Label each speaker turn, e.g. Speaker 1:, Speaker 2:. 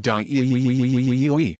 Speaker 1: die